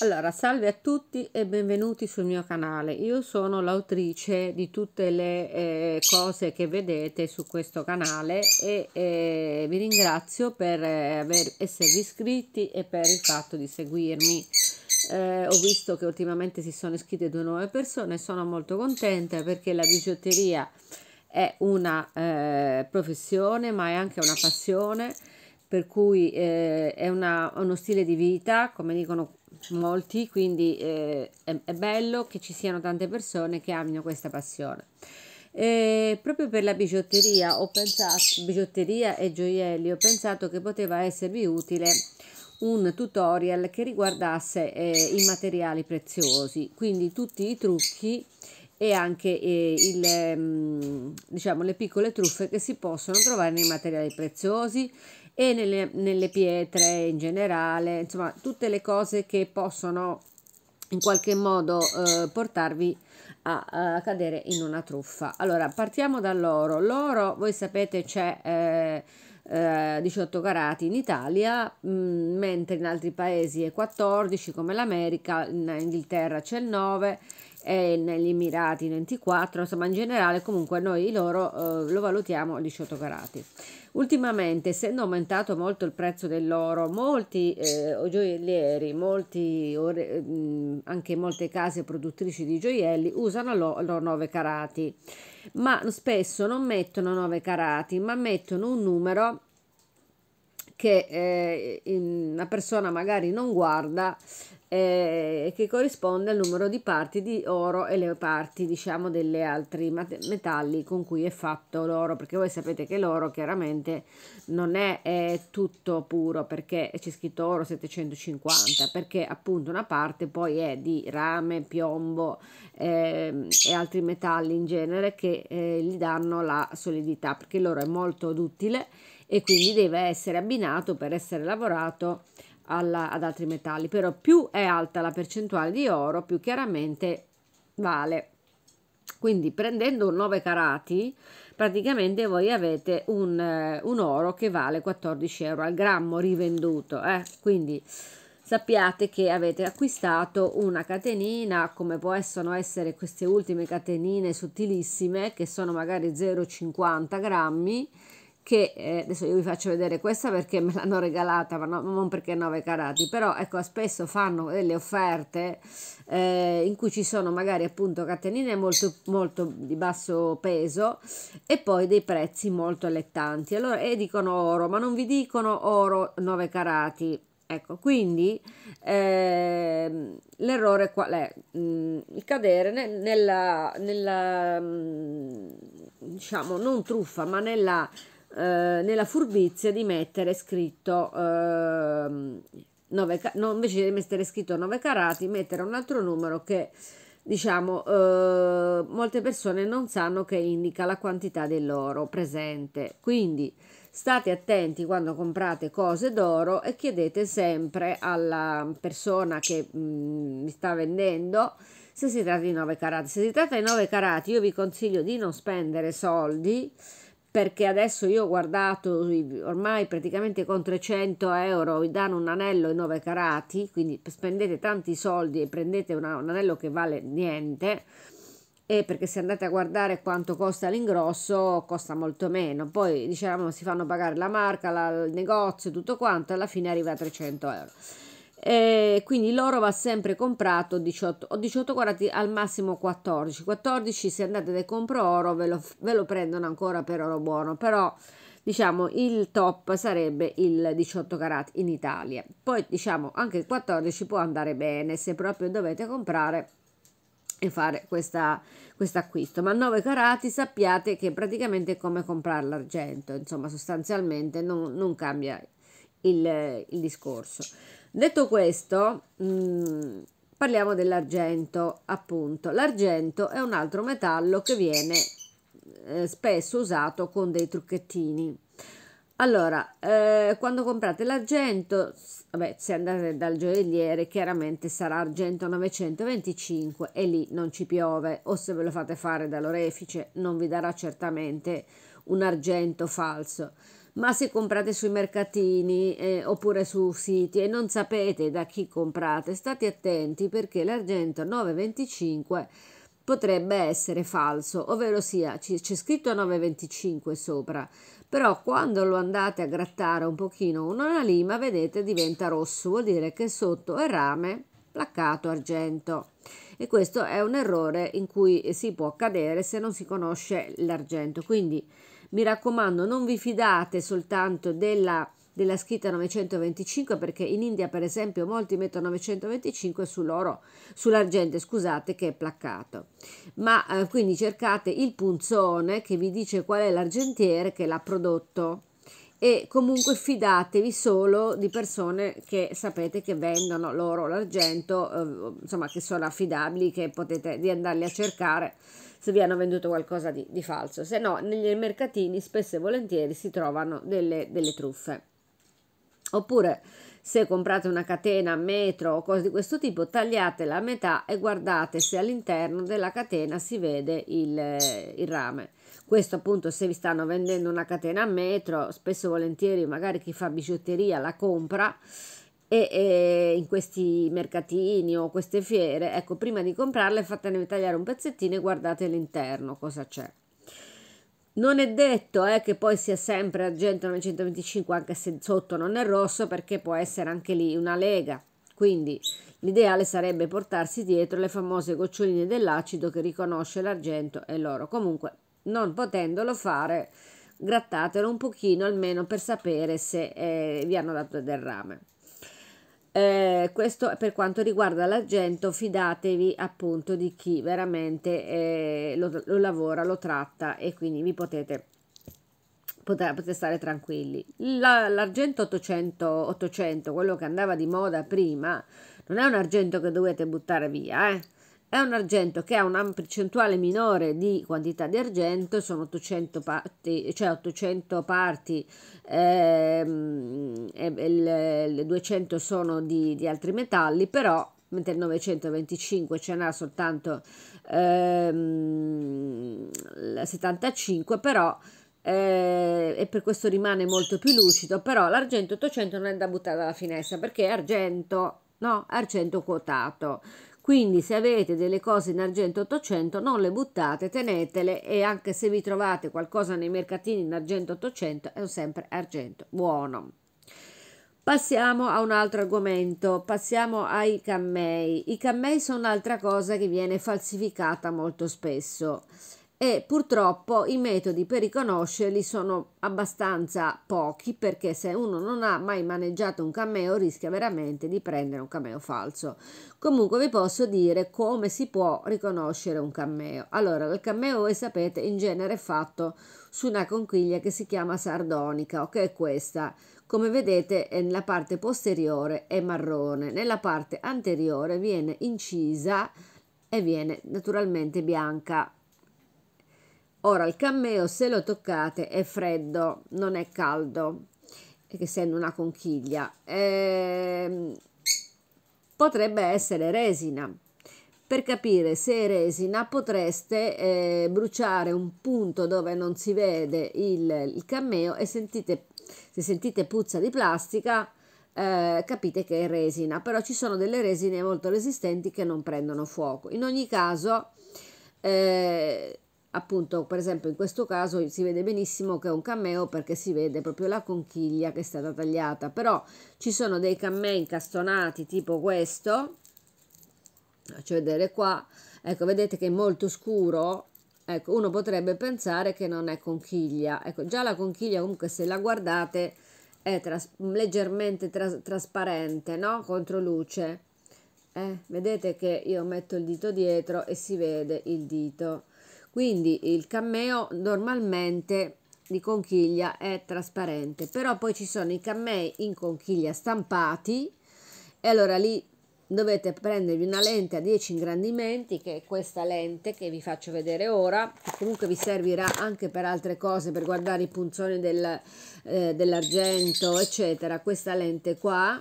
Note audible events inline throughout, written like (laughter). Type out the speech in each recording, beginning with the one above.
Allora, salve a tutti e benvenuti sul mio canale. Io sono l'autrice di tutte le eh, cose che vedete su questo canale e eh, vi ringrazio per eh, aver, esservi iscritti e per il fatto di seguirmi. Eh, ho visto che ultimamente si sono iscritte due nuove persone e sono molto contenta perché la bigiotteria è una eh, professione ma è anche una passione per cui eh, è una, uno stile di vita, come dicono molti, quindi eh, è, è, bello che ci siano tante persone che amino questa passione. E proprio per la bigiotteria, ho pensato, bigiotteria e gioielli, ho pensato che poteva esservi utile un tutorial che riguardasse eh, i materiali preziosi, quindi tutti i trucchi e anche eh, il, ehm, diciamo, le piccole truffe che si possono trovare nei materiali preziosi e nelle, nelle pietre in generale, insomma tutte le cose che possono in qualche modo eh, portarvi a, a, cadere in una truffa. Allora, partiamo dall'oro. L'oro, voi sapete, c'è eh, eh, 18 carati in Italia, mh, mm, mentre in altri paesi è 14, come l'America, in Inghilterra c'è il 9 e negli Emirati 24, insomma in generale comunque noi l'oro eh, lo valutiamo a 18 carati. Ultimamente, essendo aumentato molto il prezzo dell'oro, molti eh, gioiellieri, molti, or- mm, anche molte case produttrici di gioielli usano l'oro 9 carati, ma spesso non mettono 9 carati, ma mettono un numero che eh, una persona magari non guarda eh, che corrisponde al numero di parti di oro e le parti diciamo degli altri metalli con cui è fatto l'oro perché voi sapete che l'oro chiaramente non è, è tutto puro perché c'è scritto oro 750 perché appunto una parte poi è di rame piombo eh, e altri metalli in genere che eh, gli danno la solidità perché l'oro è molto duttile e quindi deve essere abbinato per essere lavorato alla, ad altri metalli, però più è alta la percentuale di oro, più chiaramente vale. Quindi prendendo 9 carati, praticamente voi avete un, eh, un, oro che vale 14 euro al grammo rivenduto. Eh? Quindi sappiate che avete acquistato una catenina, come possono essere queste ultime catenine sottilissime, che sono magari 0,50 grammi, che eh, adesso io vi faccio vedere questa perché me l'hanno regalata ma no, non perché 9 carati però ecco spesso fanno delle offerte eh, in cui ci sono magari appunto catenine molto molto di basso peso e poi dei prezzi molto allettanti allora e dicono oro ma non vi dicono oro 9 carati Ecco, quindi eh, l'errore qual è? Mm, il cadere nel, nella, nella, mm, diciamo, non truffa, ma nella eh, nella furbizia di mettere scritto 9, ehm, no, invece di mettere scritto 9 carati, mettere un altro numero che diciamo eh, molte persone non sanno che indica la quantità dell'oro presente. Quindi state attenti quando comprate cose d'oro e chiedete sempre alla persona che mh, mm, mi sta vendendo se si tratta di 9 carati. Se si tratta di 9 carati io vi consiglio di non spendere soldi perché adesso io ho guardato ormai praticamente con 300 euro vi danno un anello e 9 carati quindi spendete tanti soldi e prendete una, un anello che vale niente e perché se andate a guardare quanto costa l'ingrosso costa molto meno poi diciamo si fanno pagare la marca la, il negozio tutto quanto alla fine arriva a 300 euro eh, quindi l'oro va sempre comprato 18 o 18,40 al massimo 14 14 se andate dai compro oro ve lo, ve lo prendono ancora per oro buono però diciamo il top sarebbe il 18 carati in Italia poi diciamo anche il 14 può andare bene se proprio dovete comprare e fare questa questo acquisto ma 9 carati sappiate che praticamente è come comprare l'argento insomma sostanzialmente non, non cambia il, il discorso Detto questo, mh, mm, parliamo dell'argento, appunto. L'argento è un altro metallo che viene eh, spesso usato con dei trucchettini. Allora, eh, quando comprate l'argento, vabbè, se andate dal gioielliere, chiaramente sarà argento 925 e lì non ci piove, o se ve lo fate fare dall'orefice non vi darà certamente un argento falso ma se comprate sui mercatini eh, oppure su siti e non sapete da chi comprate, state attenti perché l'argento 9,25 potrebbe essere falso, ovvero sia c'è scritto 9,25 sopra, però quando lo andate a grattare un pochino una lima vedete diventa rosso, vuol dire che sotto è rame placcato argento e questo è un errore in cui si può cadere se non si conosce l'argento, quindi mi raccomando, non vi fidate soltanto della della scritta 925 perché in India per esempio molti mettono 925 sull'oro, sull'argente scusate che è placcato ma eh, quindi cercate il punzone che vi dice qual è l'argentiere che l'ha prodotto e comunque fidatevi solo di persone che sapete che vendono loro l'argento, eh, insomma che sono affidabili, che potete di andarli a cercare se vi hanno venduto qualcosa di, di falso, se no negli mercatini spesso e volentieri si trovano delle, delle truffe. Oppure se comprate una catena, metro o cose di questo tipo, tagliate la metà e guardate se all'interno della catena si vede il, eh, il rame. Questo appunto se vi stanno vendendo una catena a metro, spesso e volentieri magari chi fa bigiotteria la compra e, e, in questi mercatini o queste fiere, ecco prima di comprarle fatene tagliare un pezzettino e guardate l'interno cosa c'è. Non è detto eh, che poi sia sempre argento 925 anche se sotto non è rosso perché può essere anche lì una lega. Quindi l'ideale sarebbe portarsi dietro le famose goccioline dell'acido che riconosce l'argento e l'oro. Comunque non potendolo fare grattatelo un pochino almeno per sapere se eh, vi hanno dato del rame. Eh, questo per quanto riguarda l'argento, fidatevi appunto di chi veramente eh, lo, lo, lavora, lo tratta e quindi vi potete, poter, potete stare tranquilli. La, l'argento 800, 800, quello che andava di moda prima, non è un argento che dovete buttare via, eh è un argento che ha una percentuale minore di quantità di argento, sono 800 parti, cioè 800 parti ehm, e, le 200 sono di, di altri metalli, però mentre il 925 ce n'ha soltanto ehm, 75, però eh, e per questo rimane molto più lucido, però l'argento 800 non è da buttare dalla finestra perché è argento, no, argento quotato. Quindi se avete delle cose in argento 800 non le buttate, tenetele e anche se vi trovate qualcosa nei mercatini in argento 800 è sempre argento buono. Passiamo a un altro argomento, passiamo ai cammei. I cammei sono un'altra cosa che viene falsificata molto spesso e purtroppo i metodi per riconoscerli sono abbastanza pochi perché se uno non ha mai maneggiato un cameo rischia veramente di prendere un cameo falso. Comunque vi posso dire come si può riconoscere un cameo. Allora, il cameo, voi sapete, in genere è fatto su una conchiglia che si chiama sardonica, o che è questa. Come vedete nella parte posteriore è marrone, nella parte anteriore viene incisa e viene naturalmente bianca Ora il cameo se lo toccate è freddo, non è caldo, essendo una conchiglia. Eh, potrebbe essere resina. Per capire se è resina potreste eh, bruciare un punto dove non si vede il, il cammeo e sentite, se sentite puzza di plastica eh, capite che è resina, però ci sono delle resine molto resistenti che non prendono fuoco. In ogni caso eh, appunto per esempio in questo caso si vede benissimo che è un cameo perché si vede proprio la conchiglia che è stata tagliata però ci sono dei camei incastonati tipo questo faccio vedere qua ecco vedete che è molto scuro ecco uno potrebbe pensare che non è conchiglia ecco già la conchiglia comunque se la guardate è tras leggermente tras trasparente no contro luce eh, vedete che io metto il dito dietro e si vede il dito quindi il cammeo normalmente di conchiglia è trasparente però poi ci sono i cammei in conchiglia stampati e allora lì dovete prendervi una lente a 10 ingrandimenti che è questa lente che vi faccio vedere ora che comunque vi servirà anche per altre cose per guardare i punzoni del, eh, dell'argento eccetera questa lente qua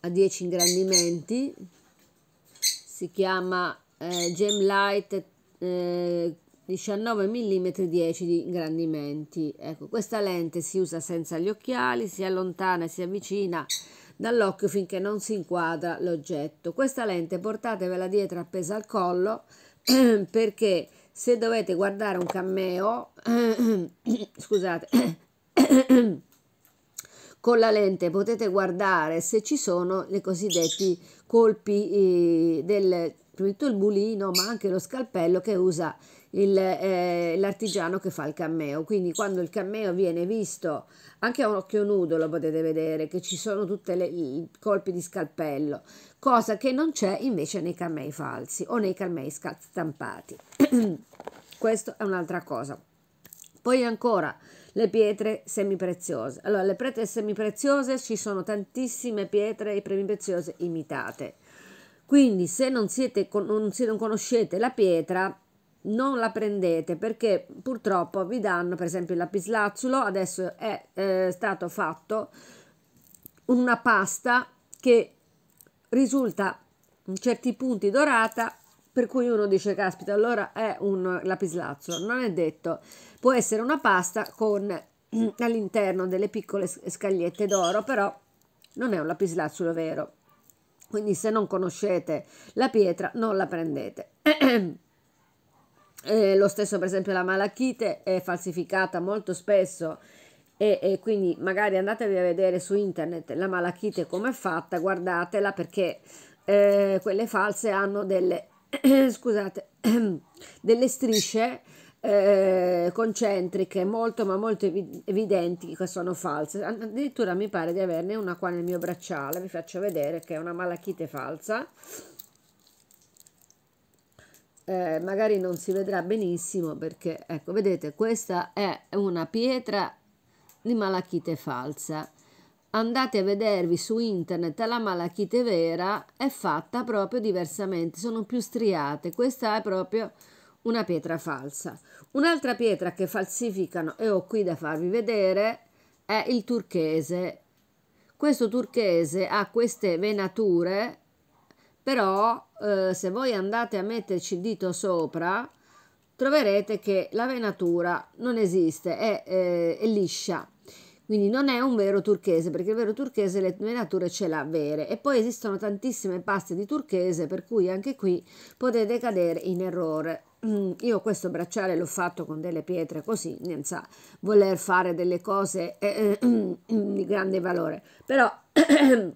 a 10 ingrandimenti si chiama eh, Gem Light eh, 19 mm 10 di ingrandimenti. Ecco, questa lente si usa senza gli occhiali, si allontana e si avvicina dall'occhio finché non si inquadra l'oggetto. Questa lente portatevela dietro appesa al collo (clears throat) perché se dovete guardare un cameo (clears throat) scusate, (clears throat) con la lente potete guardare se ci sono i cosiddetti colpi eh, del sostituito il mulino ma anche lo scalpello che usa il, eh, l'artigiano che fa il cameo. Quindi quando il cameo viene visto anche a un occhio nudo lo potete vedere che ci sono tutti i colpi di scalpello, cosa che non c'è invece nei camei falsi o nei camei stampati. (clears throat) Questo è un'altra cosa. Poi ancora le pietre semipreziose. Allora, le pietre semipreziose ci sono tantissime pietre e premi preziose imitate quindi se non, siete, non, se non conoscete la pietra, non la prendete perché purtroppo vi danno per esempio il lapislazzulo adesso è eh, stato fatto una pasta che risulta in certi punti dorata per cui uno dice caspita allora è un lapislazzulo non è detto può essere una pasta con (clears throat) all'interno delle piccole scagliette d'oro però non è un lapislazzulo vero quindi se non conoscete la pietra non la prendete. (clears throat) eh, lo stesso per esempio la malachite è falsificata molto spesso e, e, quindi magari andatevi a vedere su internet la malachite come è fatta, guardatela perché eh, quelle false hanno delle, (clears throat) scusate, (clears throat) delle strisce eh, concentriche molto ma molto evidenti che sono false addirittura mi pare di averne una qua nel mio bracciale vi faccio vedere che è una malachite falsa eh, magari non si vedrà benissimo perché ecco vedete questa è una pietra di malachite falsa andate a vedervi su internet la malachite vera è fatta proprio diversamente sono più striate questa è proprio una pietra falsa. Un'altra pietra che falsificano e ho qui da farvi vedere è il turchese. Questo turchese ha queste venature, però eh, se voi andate a metterci il dito sopra troverete che la venatura non esiste, è, è, eh, è liscia. Quindi non è un vero turchese, perché il vero turchese le venature ce l'ha vere. E poi esistono tantissime paste di turchese, per cui anche qui potete cadere in errore. Mm, io questo bracciale l'ho fatto con delle pietre così, senza voler fare delle cose eh, eh, (clears throat) mm, di grande valore, però (clears throat)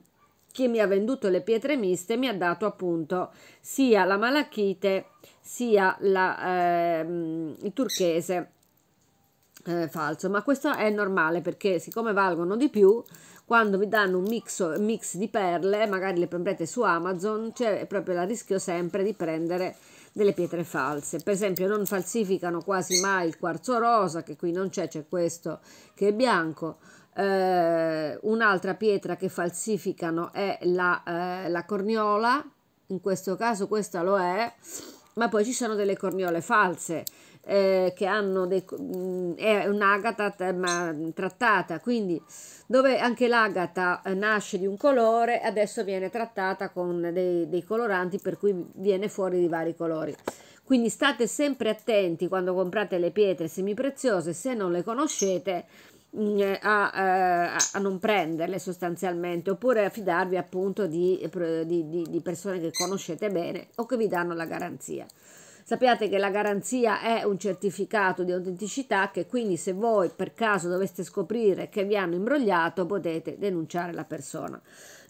chi mi ha venduto le pietre miste mi ha dato appunto sia la malachite sia la, eh, il turchese eh, falso ma questo è normale perché siccome valgono di più quando vi danno un mix, mix di perle magari le prendete su amazon c'è proprio la rischio sempre di prendere delle pietre false. Per esempio non falsificano quasi mai il quarzo rosa, che qui non c'è, c'è questo che è bianco. Eh, un'altra pietra che falsificano è la, eh, la corniola, in questo caso questa lo è ma poi ci sono delle corniole false eh, che hanno dei, mh, mm, è un'agata eh, ma trattata quindi dove anche l'agata eh, nasce di un colore adesso viene trattata con dei, dei coloranti per cui viene fuori di vari colori quindi state sempre attenti quando comprate le pietre semipreziose se non le conoscete eh, a, eh, a, non prenderle sostanzialmente oppure a fidarvi appunto di, di, di, di persone che conoscete bene o che vi danno la garanzia. Sappiate che la garanzia è un certificato di autenticità che quindi se voi per caso doveste scoprire che vi hanno imbrogliato potete denunciare la persona.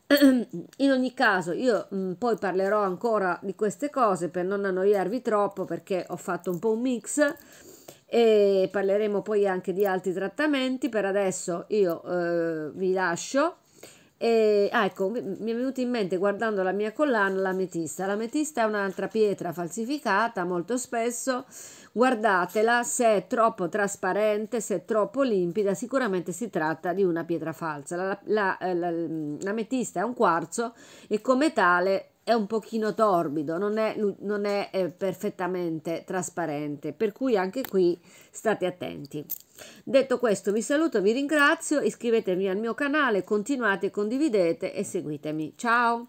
(clears throat) In ogni caso io mm, poi parlerò ancora di queste cose per non annoiarvi troppo perché ho fatto un po' un mix e parleremo poi anche di altri trattamenti. Per adesso io eh, vi lascio. E, ah, ecco, mi è venuto in mente guardando la mia collana l'ametista. L'ametista è un'altra pietra falsificata molto spesso. Guardatela se è troppo trasparente, se è troppo limpida, sicuramente si tratta di una pietra falsa. l'ametista la, la, la, è un quarzo e come tale è un pochino torbido, non è, non è eh, perfettamente trasparente, per cui anche qui state attenti. Detto questo vi saluto, vi ringrazio, iscrivetevi al mio canale, continuate, condividete e seguitemi. Ciao!